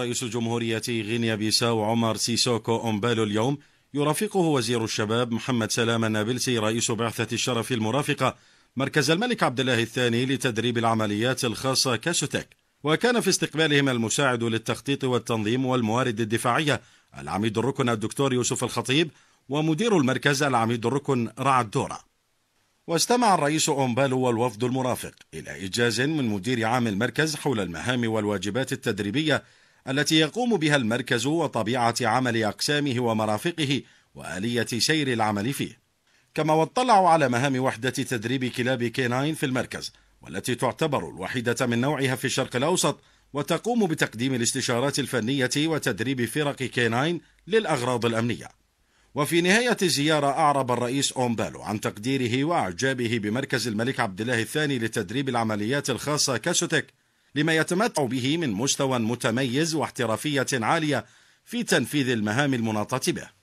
رئيس جمهورية غينيا بيساو عمر سيسوكو أمبالو اليوم يرافقه وزير الشباب محمد سلام النابلسي رئيس بعثة الشرف المرافقة مركز الملك عبد الله الثاني لتدريب العمليات الخاصة كاسوتك وكان في استقبالهم المساعد للتخطيط والتنظيم والموارد الدفاعية العميد الركن الدكتور يوسف الخطيب ومدير المركز العميد الركن رعد الدورة واستمع الرئيس أومبالو والوفد المرافق إلى إجاز من مدير عام المركز حول المهام والواجبات التدريبية التي يقوم بها المركز وطبيعة عمل أقسامه ومرافقه وآلية سير العمل فيه كما واطلعوا على مهام وحدة تدريب كلاب كيناين في المركز والتي تعتبر الوحيدة من نوعها في الشرق الأوسط وتقوم بتقديم الاستشارات الفنية وتدريب فرق كيناين للأغراض الأمنية وفي نهاية الزيارة أعرب الرئيس أومبالو عن تقديره وأعجابه بمركز الملك عبد الله الثاني لتدريب العمليات الخاصة كاسوتك لما يتمتع به من مستوى متميز واحترافية عالية في تنفيذ المهام المناطة به